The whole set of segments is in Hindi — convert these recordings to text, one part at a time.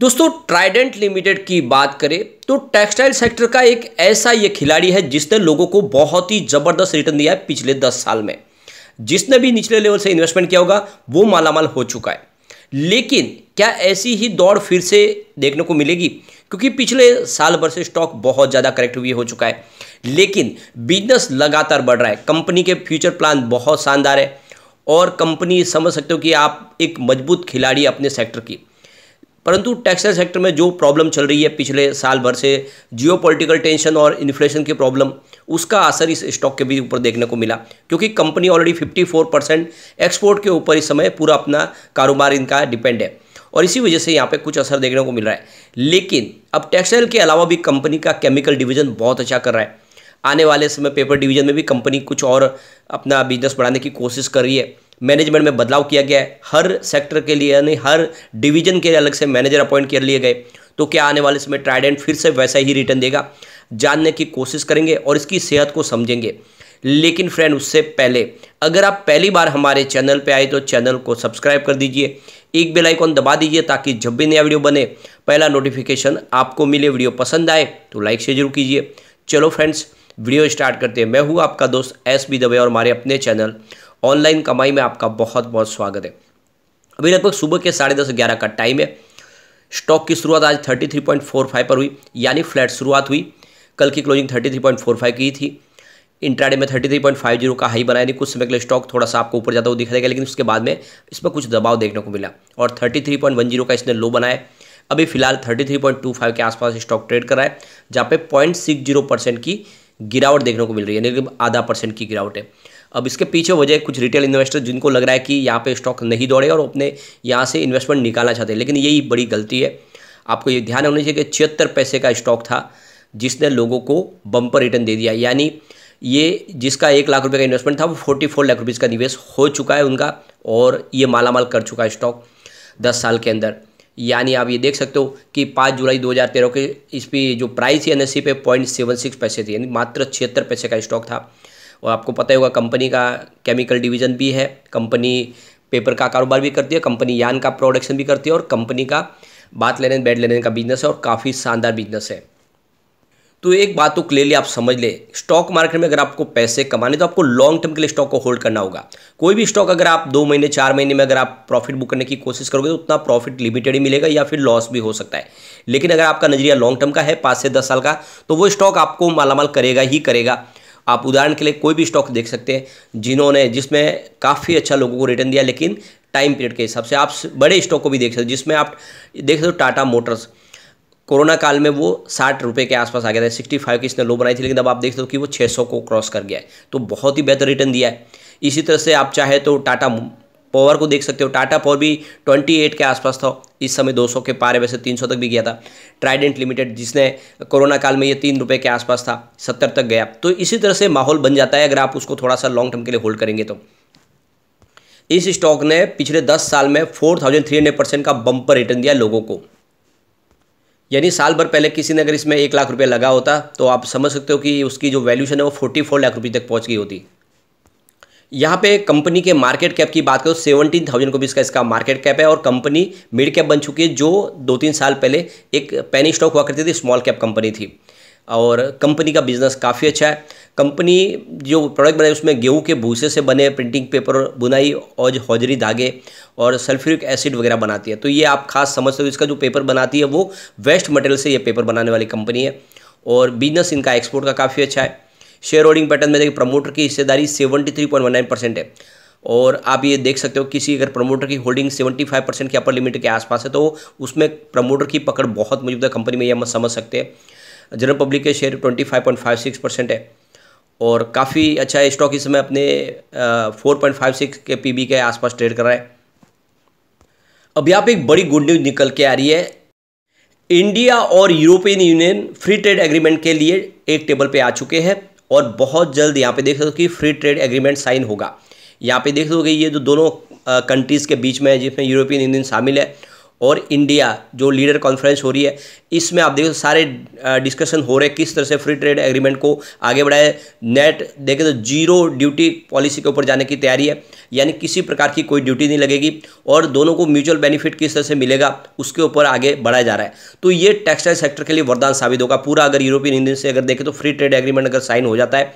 दोस्तों ट्राइडेंट लिमिटेड की बात करें तो टेक्सटाइल सेक्टर का एक ऐसा ये खिलाड़ी है जिसने लोगों को बहुत ही ज़बरदस्त रिटर्न दिया है पिछले दस साल में जिसने भी निचले लेवल से इन्वेस्टमेंट किया होगा वो मालामाल हो चुका है लेकिन क्या ऐसी ही दौड़ फिर से देखने को मिलेगी क्योंकि पिछले साल भर से स्टॉक बहुत ज़्यादा करेक्ट हुई हो चुका है लेकिन बिजनेस लगातार बढ़ रहा है कंपनी के फ्यूचर प्लान बहुत शानदार है और कंपनी समझ सकते हो कि आप एक मजबूत खिलाड़ी अपने सेक्टर की परंतु टेक्सटाइल सेक्टर में जो प्रॉब्लम चल रही है पिछले साल भर से जियो टेंशन और इन्फ्लेशन की प्रॉब्लम उसका असर इस स्टॉक के भी ऊपर देखने को मिला क्योंकि कंपनी ऑलरेडी 54 परसेंट एक्सपोर्ट के ऊपर इस समय पूरा अपना कारोबार इनका डिपेंड है और इसी वजह से यहाँ पे कुछ असर देखने को मिल रहा है लेकिन अब टेक्सटाइल के अलावा भी कंपनी का केमिकल डिवीजन बहुत अच्छा कर रहा है आने वाले समय पेपर डिवीजन में भी कंपनी कुछ और अपना बिजनेस बढ़ाने की कोशिश कर रही है मैनेजमेंट में बदलाव किया गया है हर सेक्टर के लिए यानी हर डिवीजन के अलग से मैनेजर अपॉइंट कर लिए गए तो क्या आने वाले समय ट्राइडेंट फिर से वैसा ही रिटर्न देगा जानने की कोशिश करेंगे और इसकी सेहत को समझेंगे लेकिन फ्रेंड उससे पहले अगर आप पहली बार हमारे चैनल पर आए तो चैनल को सब्सक्राइब कर दीजिए एक बेल आइकॉन दबा दीजिए ताकि जब भी नया वीडियो बने पहला नोटिफिकेशन आपको मिले वीडियो पसंद आए तो लाइक शेयर जरूर कीजिए चलो फ्रेंड्स वीडियो स्टार्ट करते हैं मैं हूँ आपका दोस्त एस बी दबे और हमारे अपने चैनल ऑनलाइन कमाई में आपका बहुत बहुत स्वागत है अभी लगभग सुबह के साढ़े दस ग्यारह का टाइम है स्टॉक की शुरुआत आज thirty three point four five पर हुई यानी फ्लैट शुरुआत हुई कल की closing thirty three point four five की थी इंट्राडे में thirty three point five zero का हाई बनाया नहीं कुछ समय के लिए स्टॉक थोड़ा सा आपको ऊपर जाता हुआ दिख देगा लेकिन उसके बाद में इस पर कुछ दबाव देखने को मिला और thirty three point one zero का इसने लो बनाया अभी फिलहाल thirty three point two five के आसपास स्टॉक ट्रेड कर रहा है जहाँ पे पॉइंट सिक्स जीरो परसेंट की गिरावट देखने को मिल रही है यानी आधा परसेंट की गिरावट है अब इसके पीछे वजह कुछ रिटेल इन्वेस्टर जिनको लग रहा है कि यहाँ पे स्टॉक नहीं दौड़े और अपने यहाँ से इन्वेस्टमेंट निकालना चाहते हैं लेकिन यही बड़ी गलती है आपको ये ध्यान होना चाहिए कि छिहत्तर पैसे का स्टॉक था जिसने लोगों को बम्पर रिटर्न दे दिया यानी ये जिसका एक लाख रुपये का इन्वेस्टमेंट था वो फोर्टी फोर लाख रुपीज़ का निवेश हो चुका है उनका और ये मालामाल कर चुका है स्टॉक दस साल के अंदर यानी आप ये देख सकते हो कि पाँच जुलाई 2013 के इस पर जो प्राइस है एन e पे पॉइंट सेवन सिक्स पैसे थे यानी मात्र छिहत्तर पैसे का स्टॉक था और आपको पता ही होगा कंपनी का केमिकल डिवीज़न भी है कंपनी पेपर का कारोबार भी करती है कंपनी यान का प्रोडक्शन भी करती है और कंपनी का बात लेने बैड लेने का बिजनेस है और काफ़ी शानदार बिजनेस है तो एक बात तो क्लियरली आप समझ ले स्टॉक मार्केट में अगर आपको पैसे कमाने तो आपको लॉन्ग टर्म के लिए स्टॉक को होल्ड करना होगा कोई भी स्टॉक अगर आप दो महीने चार महीने में अगर आप प्रॉफिट बुक करने की कोशिश करोगे तो उतना प्रॉफिट लिमिटेड ही मिलेगा या फिर लॉस भी हो सकता है लेकिन अगर आपका नजरिया लॉन्ग टर्म का है पाँच से दस साल का तो वो स्टॉक आपको मालामाल करेगा ही करेगा आप उदाहरण के लिए कोई भी स्टॉक देख सकते हैं जिन्होंने जिसमें काफ़ी अच्छा लोगों को रिटर्न दिया लेकिन टाइम पीरियड के हिसाब से आप बड़े स्टॉक को भी देख सकते जिसमें आप देख सकते हो टाटा मोटर्स कोरोना काल में वो साठ रुपये के आसपास आ गया था सिक्सटी फाइव की इसने लो बनाई थी लेकिन अब आप देख सकते हो कि वो छः सौ को क्रॉस कर गया है तो बहुत ही बेहतर रिटर्न दिया है इसी तरह से आप चाहे तो टाटा पावर को देख सकते हो टाटा पावर भी 28 के आसपास था इस समय 200 के पार है वैसे 300 तक भी गया था ट्राइडेंट लिमिटेड जिसने कोरोना काल में ये तीन रुपये के आसपास था सत्तर तक गया तो इसी तरह से माहौल बन जाता है अगर आप उसको थोड़ा सा लॉन्ग टर्म के लिए होल्ड करेंगे तो इस स्टॉक ने पिछले दस साल में four thousand three hundred percent का बम्पर रिटर्न दिया लोगों को यानी साल भर पहले किसी ने अगर इसमें एक लाख रुपये लगा होता तो आप समझ सकते हो कि उसकी जो वैल्यूशन है वो फोर्टी फोर लाख रुपये तक पहुंच गई होती यहाँ पे कंपनी के मार्केट कैप की बात करो सेवनटीन थाउजेंड को भी इसका इसका मार्केट कैप है और कंपनी मिड कैप बन चुकी है जो दो तीन साल पहले एक पेनी स्टॉक हुआ करती थी स्मॉल कैप कंपनी थी और कंपनी का बिजनेस काफ़ी अच्छा है कंपनी जो प्रोडक्ट बनाए उसमें गेहूं के भूसे से बने प्रिंटिंग पेपर बुनाई और हौजरी धागे और सल्फ्यूरिक एसिड वगैरह बनाती है तो ये आप खास समझते हो इसका जो पेपर बनाती है वो वेस्ट मटेरियल से ये पेपर बनाने वाली कंपनी है और बिजनेस इनका एक्सपोर्ट का काफ़ी अच्छा है शेयर होल्डिंग पैटर्न में देखिए प्रमोटर की हिस्सेदारी seventy three point one nine percent है और आप ये देख सकते हो किसी अगर प्रमोटर की होल्डिंग 75 परसेंट के अपर लिमिट के आसपास है तो उसमें प्रमोटर की पकड़ बहुत मौजूदा है कंपनी में यह मत समझ सकते हैं जनरल पब्लिक के शेयर सिक्स परसेंट है और काफ़ी अच्छा स्टॉक इस समय अपने फोर पॉइंट फाइव सिक्स के बी के आसपास ट्रेड कर रहा है अब यहाँ पे एक बड़ी गुड न्यूज निकल के आ रही है इंडिया और European Union free trade agreement के लिए एक टेबल पे आ चुके हैं और बहुत जल्द यहाँ पे देख सकते हो कि फ्री ट्रेड एग्रीमेंट साइन होगा यहाँ पे देख कि ये जो दोनों कंट्रीज़ के बीच में जिसमें यूरोपियन यूनियन शामिल है और इंडिया जो लीडर कॉन्फ्रेंस हो रही है इसमें आप देखो सारे डिस्कशन हो रहे हैं किस तरह से फ्री ट्रेड एग्रीमेंट को आगे बढ़ाए नेट देखें तो जीरो ड्यूटी पॉलिसी के ऊपर जाने की तैयारी है यानी किसी प्रकार की कोई ड्यूटी नहीं लगेगी और दोनों को म्यूचुअल बेनिफिट किस तरह से मिलेगा उसके ऊपर आगे बढ़ाया जा रहा है तो ये टेक्सटाइल सेक्टर के लिए वरदान साबित होगा पूरा अगर यूरोपियन यूनियन से अगर देखें तो फ्री ट्रेड एग्रीमेंट अगर साइन हो जाता है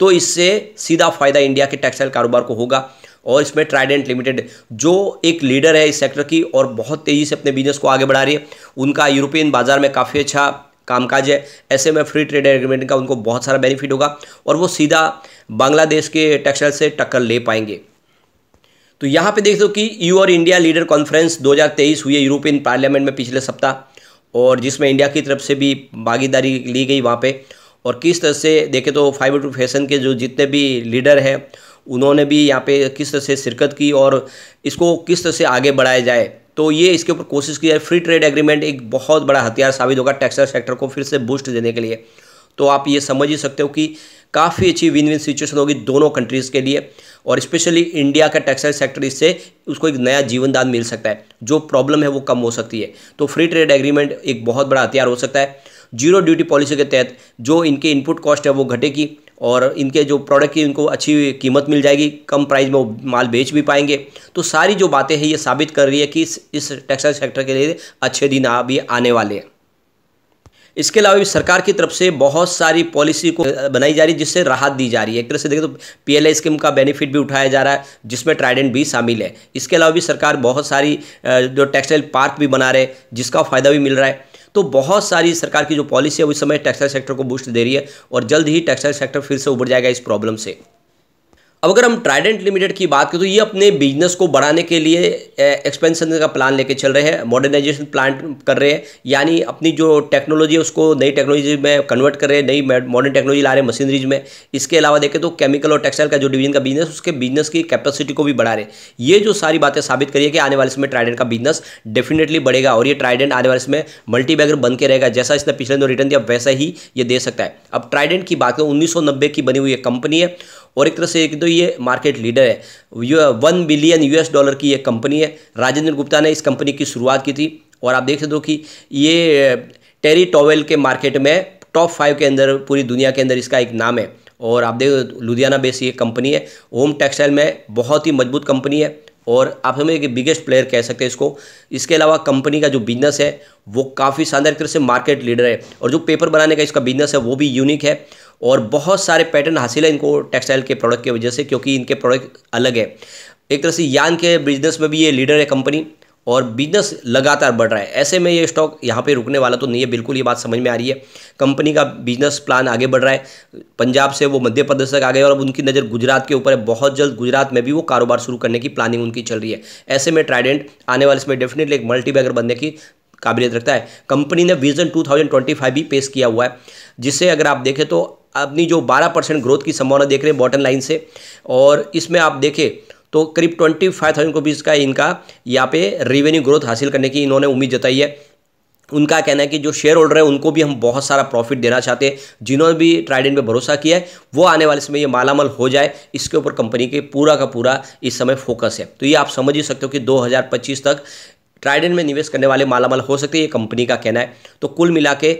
तो इससे सीधा फायदा इंडिया के टेक्सटाइल कारोबार को होगा और इसमें ट्राइडेंट लिमिटेड जो एक लीडर है इस सेक्टर की और बहुत तेज़ी से अपने बिजनेस को आगे बढ़ा रही है उनका यूरोपियन बाज़ार में काफ़ी अच्छा कामकाज है ऐसे में फ्री ट्रेड एग्रीमेंट का उनको बहुत सारा बेनिफिट होगा और वो सीधा बांग्लादेश के टेक्सटाइल से टक्कर ले पाएंगे तो यहाँ पे देख e दो कि यू और इंडिया लीडर कॉन्फ्रेंस 2023 हुई है यूरोपियन पार्लियामेंट में पिछले सप्ताह और जिसमें इंडिया की तरफ से भी भागीदारी ली गई वहाँ पे और किस तरह से देखें तो फाइव टू फैशन के जो जितने भी लीडर हैं उन्होंने भी यहाँ पे किस तरह से शिरकत की और इसको किस तरह से आगे बढ़ाया जाए तो ये इसके ऊपर कोशिश की जाए फ्री ट्रेड एग्रीमेंट एक बहुत बड़ा हथियार साबित होगा टेक्सटाइल सेक्टर को फिर से बूस्ट देने के लिए तो आप ये समझ ही सकते हो कि काफ़ी अच्छी विन विन सिचुएशन होगी दोनों कंट्रीज़ के लिए और स्पेशली इंडिया का टेक्सटाइल सेक्टर इससे उसको एक नया जीवनदान मिल सकता है जो प्रॉब्लम है वो कम हो सकती है तो फ्री ट्रेड एग्रीमेंट एक बहुत बड़ा हथियार हो सकता है जीरो ड्यूटी पॉलिसी के तहत जो इनके इनपुट कॉस्ट है वो घटेगी और इनके जो प्रोडक्ट की इनको अच्छी कीमत मिल जाएगी कम प्राइस में वो माल बेच भी पाएंगे तो सारी जो बातें हैं ये साबित कर रही है कि इस, इस टेक्सटाइल सेक्टर के लिए अच्छे दिन अभी आने वाले हैं इसके अलावा भी सरकार की तरफ से बहुत सारी पॉलिसी को बनाई जा रही है जिससे राहत दी जा रही है एक तरह से देखें तो पीएलआई स्कीम का बेनिफिट भी उठाया जा रहा है जिसमें ट्राइडेंट भी शामिल है इसके अलावा भी सरकार बहुत सारी जो टेक्सटाइल पार्क भी बना रहे जिसका फ़ायदा भी मिल रहा है तो बहुत सारी सरकार की जो पॉलिसी है उस समय टेक्सटाइल सेक्टर को बूस्ट दे रही है और जल्द ही टेक्सटाइल सेक्टर फिर से उभर जाएगा इस प्रॉब्लम से अब अगर हम ट्राइडेंट लिमिटेड की बात करें तो ये अपने बिजनेस को बढ़ाने के लिए एक्सपेंशन का प्लान लेके चल रहे हैं मॉडर्नाइजेशन प्लान कर रहे हैं यानी अपनी जो टेक्नोलॉजी है उसको नई टेक्नोलॉजी में कन्वर्ट कर रहे हैं नई मॉडर्न टेक्नोलॉजी ला रहे हैं मशीनरीज में इसके अलावा देखें तो केमिकल और टेक्सटाइल का जो डिवीजन का बिजनेस उसके बिजनेस की कैपेसिटी को भी बढ़ा रहे हैं ये जो सारी बातें साबित करिए कि आने वाले समय ट्राइडेंट का बिजनेस डेफिनेटली बढ़ेगा और ये ट्राइडेंट आने वाले समय मल्टी बैगर बन के रहेगा जैसा इसने पिछले दो रिटर्न दिया वैसा ही ये दे सकता है अब ट्राइडेंट की बात करें उन्नीस की बनी हुई एक कंपनी है और एक तरह से एक तो ये मार्केट लीडर है वन बिलियन यूएस डॉलर की ये कंपनी है राजेंद्र गुप्ता ने इस कंपनी की शुरुआत की थी और आप देख सकते हो कि ये टेरी टॉवेल के मार्केट में टॉप फाइव के अंदर पूरी दुनिया के अंदर इसका एक नाम है और आप देखो लुधियाना बेस ये कंपनी है होम टेक्सटाइल में बहुत ही मजबूत कंपनी है और आप हमें कि बिगेस्ट प्लेयर कह सकते हैं इसको इसके अलावा कंपनी का जो बिजनेस है वो काफ़ी शानदार तरह से मार्केट लीडर है और जो पेपर बनाने का इसका बिजनेस है वो भी यूनिक है और बहुत सारे पैटर्न हासिल है इनको टेक्सटाइल के प्रोडक्ट की वजह से क्योंकि इनके प्रोडक्ट अलग है एक तरह से यान के बिजनेस में भी ये लीडर है कंपनी और बिजनेस लगातार बढ़ रहा है ऐसे में ये स्टॉक यहाँ पे रुकने वाला तो नहीं है बिल्कुल ये बात समझ में आ रही है कंपनी का बिजनेस प्लान आगे बढ़ रहा है पंजाब से वो मध्य प्रदेश तक आ गए और अब उनकी नज़र गुजरात के ऊपर है बहुत जल्द गुजरात में भी वो कारोबार शुरू करने की प्लानिंग उनकी चल रही है ऐसे में ट्राइडेंट आने वाले इसमें डेफिनेटली एक मल्टी बनने की काबिलियत रखता है कंपनी ने विजन टू भी पेश किया हुआ है जिससे अगर आप देखें तो अपनी जो 12 परसेंट ग्रोथ की संभावना देख रहे हैं बॉटम लाइन से और इसमें आप देखें तो करीब ट्वेंटी फाइव थाउजेंड रुपीज़ का इनका यहाँ पे रेवेन्यू ग्रोथ हासिल करने की इन्होंने उम्मीद जताई है उनका कहना है कि जो शेयर होल्डर है उनको भी हम बहुत सारा प्रॉफिट देना चाहते हैं जिन्होंने भी ट्राइडेंट पे भरोसा किया है वो आने वाले समय ये मालामाल हो जाए इसके ऊपर कंपनी के पूरा का पूरा इस समय फोकस है तो ये आप समझ ही सकते हो कि 2025 तक ट्राइडेंट में निवेश करने वाले मालामाल हो सकते हैं ये कंपनी का कहना है तो कुल मिला के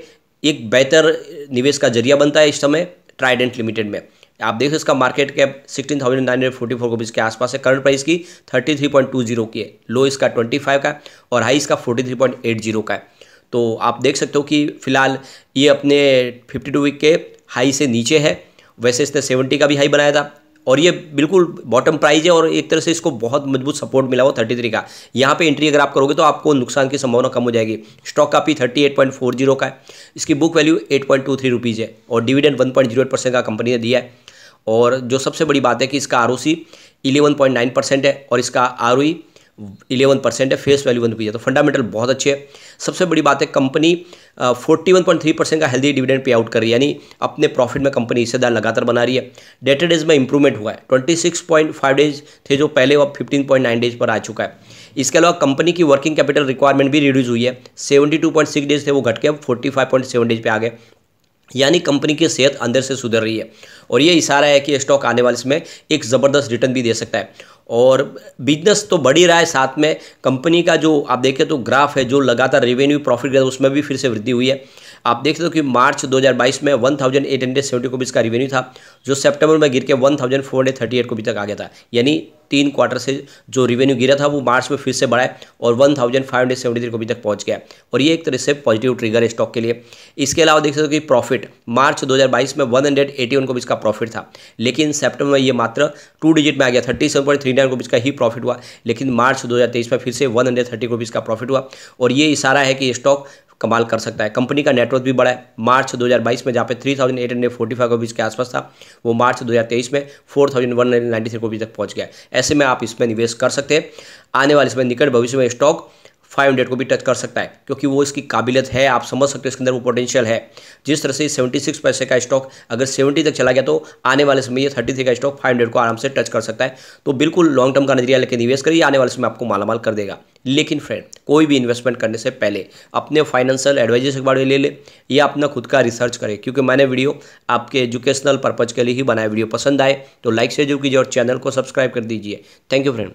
एक बेहतर निवेश का जरिया बनता है इस समय ट्राइडेंट लिमिटेड में आप देखो इसका market cap sixteen thousand nine hundred forty four rupees के आसपास है करंट प्राइस की thirty three point two zero की है लो इसका ट्वेंटी फाइव का और हाई इसका forty three point eight zero का है तो आप देख सकते हो कि फिलहाल ये अपने फिफ्टी टू वीक के हाई से नीचे है वैसे इसने सेवेंटी का भी हाई बनाया था और ये बिल्कुल बॉटम प्राइज है और एक तरह से इसको बहुत मजबूत सपोर्ट मिला हुआ थर्टी थ्री का यहाँ पे एंट्री अगर आप करोगे तो आपको नुकसान की संभावना कम हो जाएगी स्टॉक का P thirty eight point four zero का है इसकी book value eight point two three rupees है और dividend one point zero eight percent का कंपनी ने दिया है और जो सबसे बड़ी बात है कि इसका R O C eleven point nine percent है और इसका R O E eleven percent है फेस वैल्यू वन रुपीज़ है तो फंडामेंटल बहुत अच्छे है सबसे बड़ी बात है company forty one point three percent का हेल्दी डिविडेंड पे आउट कर रही है यानी अपने प्रॉफिट में कंपनी हिस्सेदार लगातार बना रही है डेटा डेज में इंप्रूवमेंट हुआ है twenty six point five days थे जो पहले वो फिफ्टीन पॉइंट नाइन डेज पर आ चुका है इसके अलावा कंपनी की वर्किंग कैपिटल रिक्वायरमेंट भी रिड्यूस हुई है seventy two point six days थे वो घट के अब forty five point seven days पे आ गए यानी कंपनी की सेहत अंदर से सुधर रही है और ये इशारा है कि स्टॉक आने वाले समय एक ज़बरदस्त रिटर्न भी दे सकता है और बिजनेस तो बढ़ ही रहा है साथ में कंपनी का जो आप देखें तो ग्राफ है जो लगातार रेवेन्यू प्रॉफिट ग्राफ उसमें भी फिर से वृद्धि हुई है आप देख सकते हो कि मार्च 2022 में 1870 को भी का रेवेन्यू था जो सितंबर में गिर के एट को बीच तक आ गया था यानी तीन क्वार्टर से जो रेवेन्यू गिरा था वो मार्च में फिर से बढ़ा है और one thousand five hundred seventy three अभी तक पहुंच गया और ये एक तरह से पॉजिटिव ट्रिगर है स्टॉक के लिए इसके अलावा देख सकते हो कि प्रॉफिट मार्च दो हज़ार बाईस में वन हंड्रेड एटी वन बीच का प्रॉफिट था लेकिन सेप्टेम्बर में ये मात्र टू डिजिट में आ गया thirty seven point three nine rupees का ही प्रॉफिट हुआ लेकिन मार्च दो हज़ार तेईस में फिर से वन हंड्रेड थर्टी रुपीज़ का प्रॉफिट हुआ और ये इशारा है कि स्टॉक कमाल कर सकता है कंपनी का नेटवर्क भी बड़ा है मार्च 2022 में जहाँ पे 3,845 रुपीज़ के आसपास था वो मार्च 2023 में 4,193 रुपीज़ तक पहुँच गया ऐसे में आप इसमें निवेश कर सकते हैं आने वाले इसमें निकट भविष्य में स्टॉक 500 को भी टच कर सकता है क्योंकि वो इसकी काबिलियत है आप समझ सकते हो इसके अंदर वो पोटेंशियल है जिस तरह से 76 पैसे का स्टॉक अगर 70 तक चला गया तो आने वाले समय ये 33 का स्टॉक 500 को आराम से टच कर सकता है तो बिल्कुल लॉन्ग टर्म का नजरिया लेकर निवेश करिए आने वाले समय आपको मालामाल कर देगा लेकिन फ्रेंड कोई भी इन्वेस्टमेंट करने से पहले अपने फाइनेंशियल एडवाइजर्स के बारे में ले ले या अपना खुद का रिसर्च करें क्योंकि मैंने वीडियो आपके एजुकेशनल पर्पज़ के लिए ही बनाया वीडियो पसंद आए तो लाइक शेयर जरूर कीजिए और चैनल को सब्सक्राइब कर दीजिए थैंक यू फ्रेंड